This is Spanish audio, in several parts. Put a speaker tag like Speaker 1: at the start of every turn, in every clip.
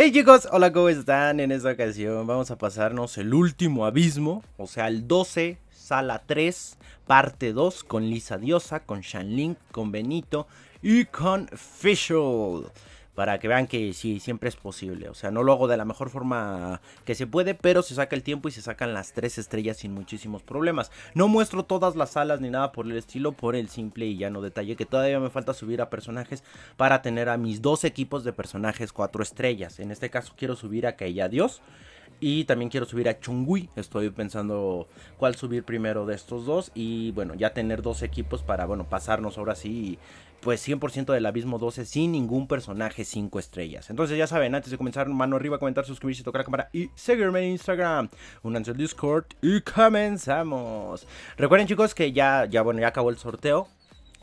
Speaker 1: Hey chicos, hola, ¿cómo están? En esta ocasión vamos a pasarnos el último abismo, o sea, el 12, sala 3, parte 2, con Lisa Diosa, con Shanling, con Benito y con Fischl para que vean que sí, siempre es posible. O sea, no lo hago de la mejor forma que se puede, pero se saca el tiempo y se sacan las tres estrellas sin muchísimos problemas. No muestro todas las salas ni nada por el estilo, por el simple y llano detalle que todavía me falta subir a personajes para tener a mis dos equipos de personajes cuatro estrellas. En este caso quiero subir a Kaya Dios. Y también quiero subir a Chungui. Estoy pensando cuál subir primero de estos dos. Y bueno, ya tener dos equipos para, bueno, pasarnos ahora sí. Pues 100% del abismo 12 sin ningún personaje 5 estrellas. Entonces ya saben, antes de comenzar, mano arriba, comentar, suscribirse, tocar la cámara y seguirme en Instagram. Únanse al Discord y comenzamos. Recuerden chicos que ya, ya, bueno, ya acabó el sorteo.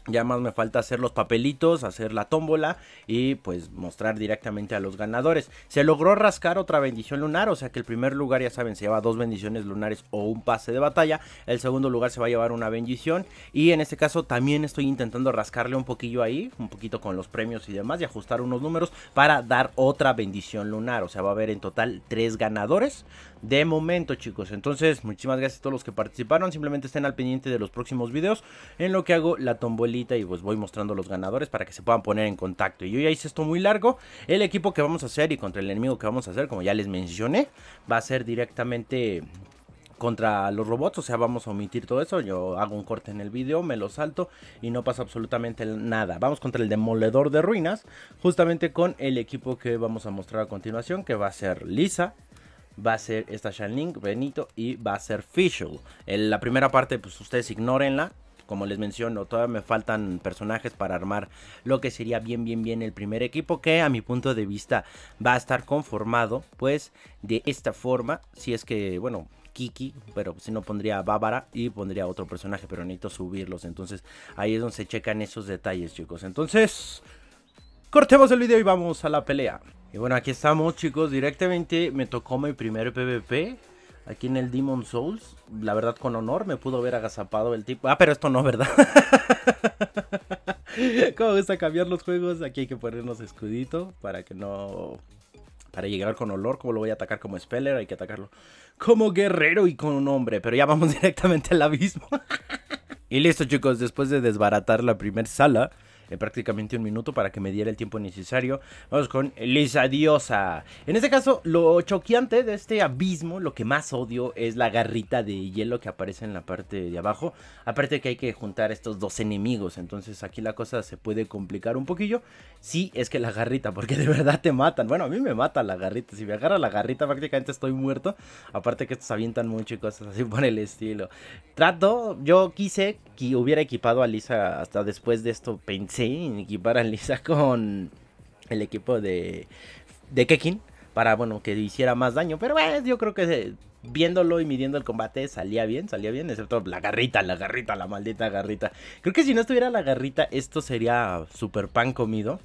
Speaker 1: Ya más me falta hacer los papelitos, hacer la tómbola y pues mostrar directamente a los ganadores. Se logró rascar otra bendición lunar, o sea que el primer lugar ya saben se lleva dos bendiciones lunares o un pase de batalla. El segundo lugar se va a llevar una bendición y en este caso también estoy intentando rascarle un poquillo ahí, un poquito con los premios y demás y ajustar unos números para dar otra bendición lunar. O sea va a haber en total tres ganadores de momento chicos. Entonces muchísimas gracias a todos los que participaron. Simplemente estén al pendiente de los próximos videos en lo que hago la tómbola y pues voy mostrando los ganadores para que se puedan poner en contacto. Y yo ya hice esto muy largo. El equipo que vamos a hacer y contra el enemigo que vamos a hacer, como ya les mencioné, va a ser directamente contra los robots, o sea, vamos a omitir todo eso. Yo hago un corte en el video, me lo salto y no pasa absolutamente nada. Vamos contra el demoledor de ruinas, justamente con el equipo que vamos a mostrar a continuación, que va a ser Lisa, va a ser esta Shanling, Benito y va a ser Fischl. En la primera parte, pues ustedes ignórenla como les menciono, todavía me faltan personajes para armar lo que sería bien, bien, bien el primer equipo que a mi punto de vista va a estar conformado pues de esta forma, si es que, bueno, Kiki, pero si no pondría Bávara y pondría otro personaje, pero necesito subirlos. Entonces ahí es donde se checan esos detalles, chicos. Entonces, cortemos el video y vamos a la pelea. Y bueno, aquí estamos, chicos. Directamente me tocó mi primer PvP aquí en el Demon Souls. La verdad, con honor me pudo haber agazapado el tipo. Ah, pero esto no, ¿verdad? ¿Cómo gusta cambiar los juegos? Aquí hay que ponernos escudito para que no. Para llegar con olor, ¿cómo lo voy a atacar como speller? Hay que atacarlo como guerrero y con un hombre. Pero ya vamos directamente al abismo. y listo, chicos, después de desbaratar la primera sala prácticamente un minuto para que me diera el tiempo necesario. Vamos con Lisa Diosa. En este caso, lo choqueante de este abismo, lo que más odio es la garrita de hielo que aparece en la parte de abajo. Aparte que hay que juntar estos dos enemigos, entonces aquí la cosa se puede complicar un poquillo. Sí, es que la garrita, porque de verdad te matan. Bueno, a mí me mata la garrita. Si me agarra la garrita, prácticamente estoy muerto. Aparte que estos avientan mucho y cosas así por el estilo. Trato, yo quise que hubiera equipado a Lisa hasta después de esto Sí, equipar a Lisa con el equipo de, de Kekin para, bueno, que hiciera más daño. Pero bueno, yo creo que viéndolo y midiendo el combate salía bien, salía bien, excepto la garrita, la garrita, la maldita garrita. Creo que si no estuviera la garrita, esto sería super pan comido.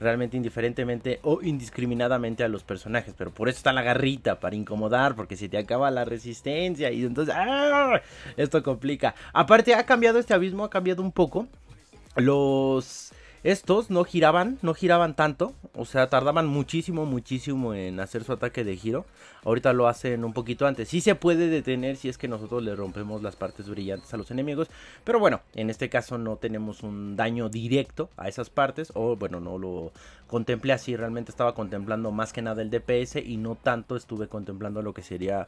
Speaker 1: Realmente indiferentemente o indiscriminadamente a los personajes. Pero por eso está la garrita, para incomodar, porque si te acaba la resistencia y entonces... ¡ah! Esto complica. Aparte, ha cambiado este abismo, ha cambiado un poco los estos no giraban, no giraban tanto, o sea, tardaban muchísimo, muchísimo en hacer su ataque de giro. Ahorita lo hacen un poquito antes. Sí se puede detener si es que nosotros le rompemos las partes brillantes a los enemigos, pero bueno, en este caso no tenemos un daño directo a esas partes, o bueno, no lo contemplé así, realmente estaba contemplando más que nada el DPS y no tanto estuve contemplando lo que sería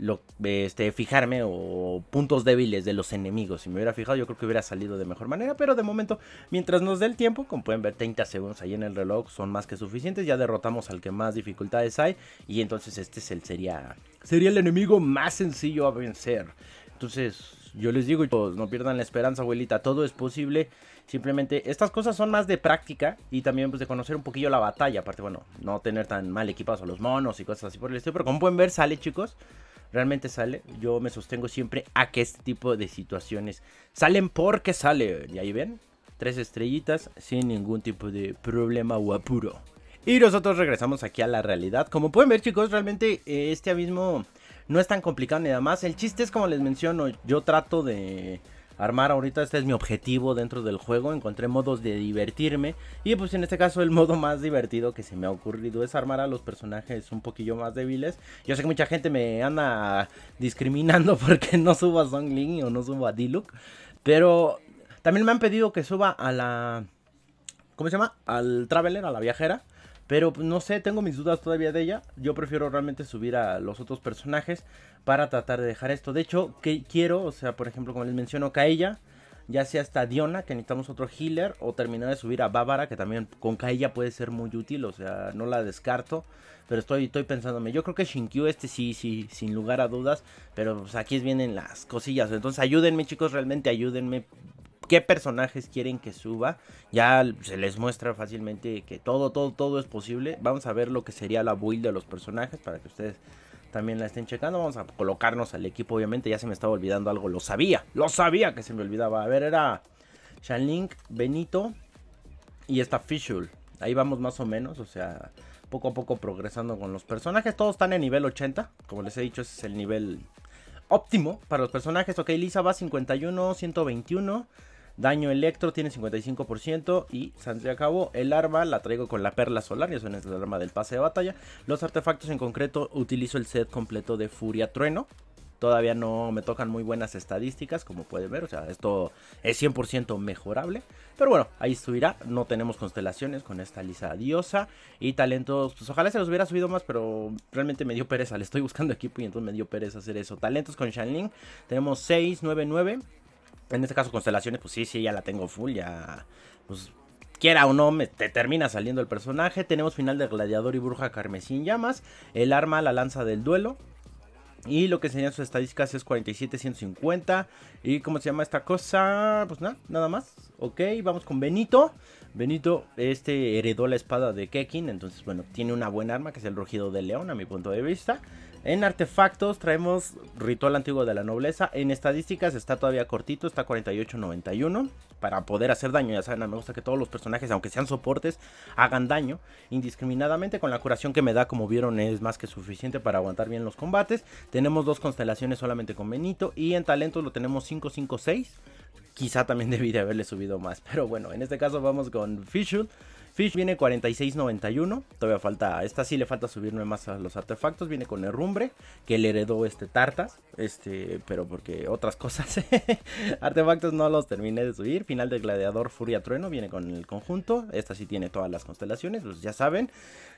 Speaker 1: lo, este, fijarme o puntos débiles de los enemigos. Si me hubiera fijado, yo creo que hubiera salido de mejor manera. Pero de momento, mientras nos dé el tiempo, como pueden ver, 30 segundos ahí en el reloj son más que suficientes. Ya derrotamos al que más dificultades hay. Y entonces este es el, sería, sería el enemigo más sencillo a vencer. Entonces, yo les digo, pues, no pierdan la esperanza, abuelita. Todo es posible. Simplemente estas cosas son más de práctica y también pues de conocer un poquillo la batalla. Aparte, bueno, no tener tan mal equipados a los monos y cosas así por el estilo. Pero como pueden ver, sale, chicos realmente sale. Yo me sostengo siempre a que este tipo de situaciones salen porque sale. Y ahí ven, tres estrellitas sin ningún tipo de problema o apuro. Y nosotros regresamos aquí a la realidad. Como pueden ver chicos, realmente eh, este abismo no es tan complicado ni nada más. El chiste es como les menciono, yo trato de armar ahorita. Este es mi objetivo dentro del juego. Encontré modos de divertirme. Y pues en este caso el modo más divertido que se me ha ocurrido es armar a los personajes un poquillo más débiles. Yo sé que mucha gente me anda discriminando porque no subo a Zongling o no subo a Diluc. Pero también me han pedido que suba a la... ¿Cómo se llama? Al Traveler, a la viajera. Pero pues, no sé, tengo mis dudas todavía de ella. Yo prefiero realmente subir a los otros personajes para tratar de dejar esto. De hecho, que quiero, o sea, por ejemplo, como les menciono, Kaella, ya sea hasta Diona, que necesitamos otro healer, o terminar de subir a Bávara, que también con Kaella puede ser muy útil, o sea, no la descarto. Pero estoy, estoy pensándome, yo creo que Shinkyu este sí, sí, sin lugar a dudas, pero pues, aquí vienen las cosillas. Entonces ayúdenme chicos, realmente ayúdenme, qué personajes quieren que suba. Ya se les muestra fácilmente que todo, todo, todo es posible. Vamos a ver lo que sería la build de los personajes para que ustedes también la estén checando. Vamos a colocarnos al equipo, obviamente. Ya se me estaba olvidando algo. Lo sabía, lo sabía que se me olvidaba. A ver, era Shanling, Benito y esta Fishul. Ahí vamos más o menos, o sea, poco a poco progresando con los personajes. Todos están en nivel 80. Como les he dicho, ese es el nivel óptimo para los personajes. Ok, Lisa va 51, 121. Daño electro tiene 55% y se El arma la traigo con la perla solar, y eso es el arma del pase de batalla. Los artefactos en concreto utilizo el set completo de Furia Trueno. Todavía no me tocan muy buenas estadísticas, como pueden ver. O sea, esto es 100% mejorable. Pero bueno, ahí subirá. No tenemos constelaciones con esta lisa diosa. Y talentos, pues ojalá se los hubiera subido más, pero realmente me dio pereza. Le estoy buscando equipo y entonces me dio pereza hacer eso. Talentos con Shanling. Tenemos 6, 9, 9. En este caso, constelaciones, pues sí, sí, ya la tengo full, ya. Pues quiera o no, me, te termina saliendo el personaje. Tenemos final de Gladiador y Bruja Carmesín Llamas. El arma, la lanza del duelo. Y lo que enseñan sus estadísticas es 47, 150. ¿Y cómo se llama esta cosa? Pues nada, nada más. Ok, vamos con Benito. Benito, este heredó la espada de Kekin. Entonces, bueno, tiene una buena arma que es el rugido de león, a mi punto de vista. En artefactos traemos Ritual Antiguo de la Nobleza. En estadísticas está todavía cortito, está 48-91. Para poder hacer daño, ya saben, me gusta que todos los personajes, aunque sean soportes, hagan daño indiscriminadamente. Con la curación que me da, como vieron, es más que suficiente para aguantar bien los combates. Tenemos dos constelaciones solamente con Benito. Y en talentos lo tenemos 556. Quizá también debí de haberle subido más. Pero bueno, en este caso vamos con Fishul. Fish viene 46.91. Todavía falta, esta sí le falta subirme más a los artefactos. Viene con Herrumbre, que le heredó este Tartas. Este, pero porque otras cosas. artefactos no los terminé de subir. Final de Gladiador Furia Trueno viene con el conjunto. Esta sí tiene todas las constelaciones, los pues ya saben.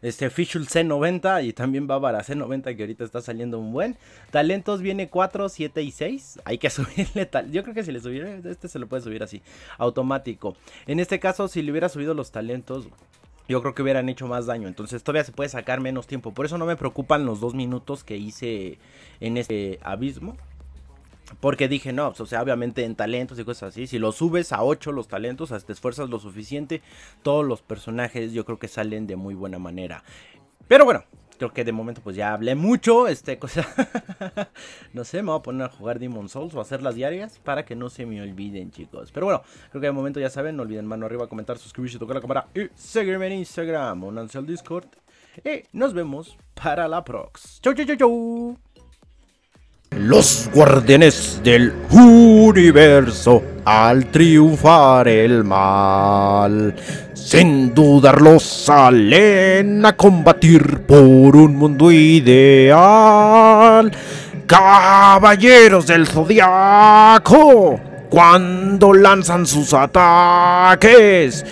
Speaker 1: Este Fishul C90 y también para C90 que ahorita está saliendo un buen. Talentos viene 4, 7 y 6. Hay que subirle tal. Yo creo que si le subiera, este se lo puede subir así, automático. En este caso, si le hubiera subido los talentos yo creo que hubieran hecho más daño. Entonces todavía se puede sacar menos tiempo. Por eso no me preocupan los dos minutos que hice en este abismo. Porque dije, no, pues, o sea, obviamente en talentos y cosas así, si lo subes a 8 los talentos, hasta te esfuerzas lo suficiente, todos los personajes yo creo que salen de muy buena manera. Pero bueno, creo que de momento pues ya hablé mucho, este cosa, no sé, me voy a poner a jugar Demon Souls o a hacer las diarias para que no se me olviden chicos. Pero bueno, creo que de momento ya saben, no olviden mano arriba, comentar, suscribirse, tocar la cámara y seguirme en Instagram, Únanse al Discord. Y nos vemos para la prox. Chau, chau, chau, chau los guardianes del universo al triunfar el mal. Sin dudarlo salen a combatir por un mundo ideal. Caballeros del Zodiaco, cuando lanzan sus ataques,